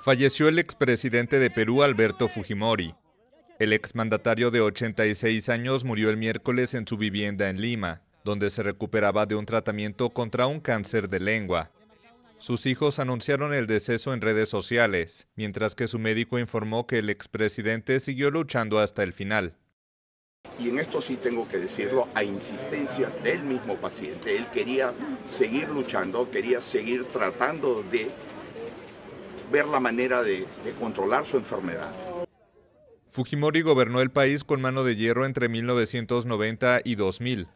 Falleció el expresidente de Perú, Alberto Fujimori. El exmandatario de 86 años murió el miércoles en su vivienda en Lima, donde se recuperaba de un tratamiento contra un cáncer de lengua. Sus hijos anunciaron el deceso en redes sociales, mientras que su médico informó que el expresidente siguió luchando hasta el final. Y en esto sí tengo que decirlo a insistencia del mismo paciente. Él quería seguir luchando, quería seguir tratando de ver la manera de, controlar su enfermedad. Fujimori gobernó el país con mano de hierro entre 1990 y 2000.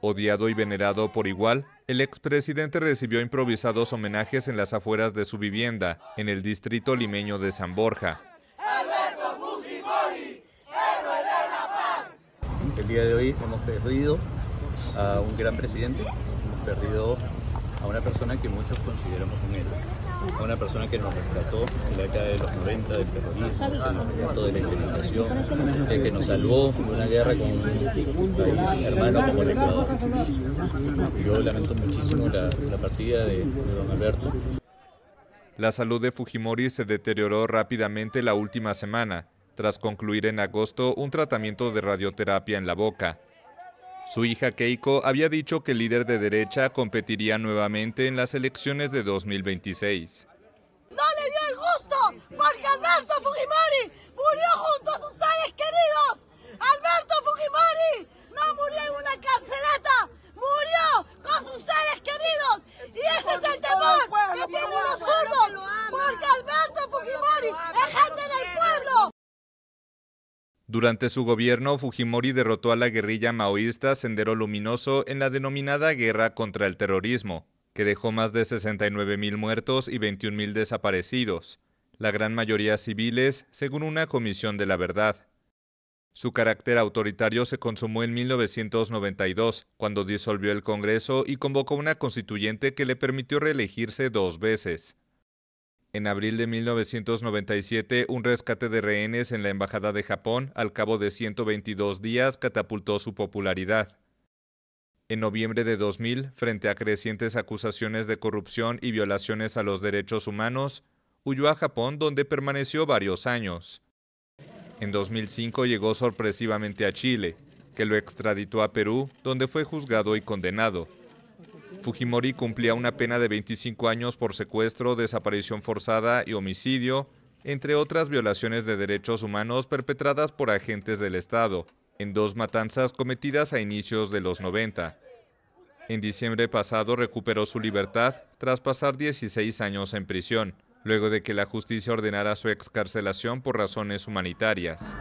Odiado y venerado por igual, el expresidente recibió improvisados homenajes en las afueras de su vivienda, en el distrito limeño de San Borja. Alberto Fujimori, héroe de la paz. El día de hoy hemos perdido a un gran presidente, hemos perdido a una persona que muchos consideramos un una persona que nos rescató en la década de los 90 del terrorismo, que de la implementación, que nos salvó de una guerra con un país hermano como el Ecuador. Yo lamento muchísimo la, partida de don Alberto. La salud de Fujimori se deterioró rápidamente la última semana, tras concluir en agosto un tratamiento de radioterapia en la boca. Su hija Keiko había dicho que el líder de derecha competiría nuevamente en las elecciones de 2026. ¡No le dio el gusto! Fujimori murió junto a sus seres queridos! Durante su gobierno, Fujimori derrotó a la guerrilla maoísta Sendero Luminoso en la denominada guerra contra el terrorismo, que dejó más de 69.000 muertos y 21.000 desaparecidos, la gran mayoría civiles, según una comisión de la verdad. Su carácter autoritario se consumó en 1992, cuando disolvió el Congreso y convocó una constituyente que le permitió reelegirse dos veces. En abril de 1997, un rescate de rehenes en la Embajada de Japón, al cabo de 122 días, catapultó su popularidad. En noviembre de 2000, frente a crecientes acusaciones de corrupción y violaciones a los derechos humanos, huyó a Japón donde permaneció varios años. En 2005 llegó sorpresivamente a Chile, que lo extraditó a Perú, donde fue juzgado y condenado. Fujimori cumplía una pena de 25 años por secuestro, desaparición forzada y homicidio, entre otras violaciones de derechos humanos perpetradas por agentes del Estado, en dos matanzas cometidas a inicios de los 90. En diciembre pasado recuperó su libertad tras pasar 16 años en prisión, luego de que la justicia ordenara su excarcelación por razones humanitarias.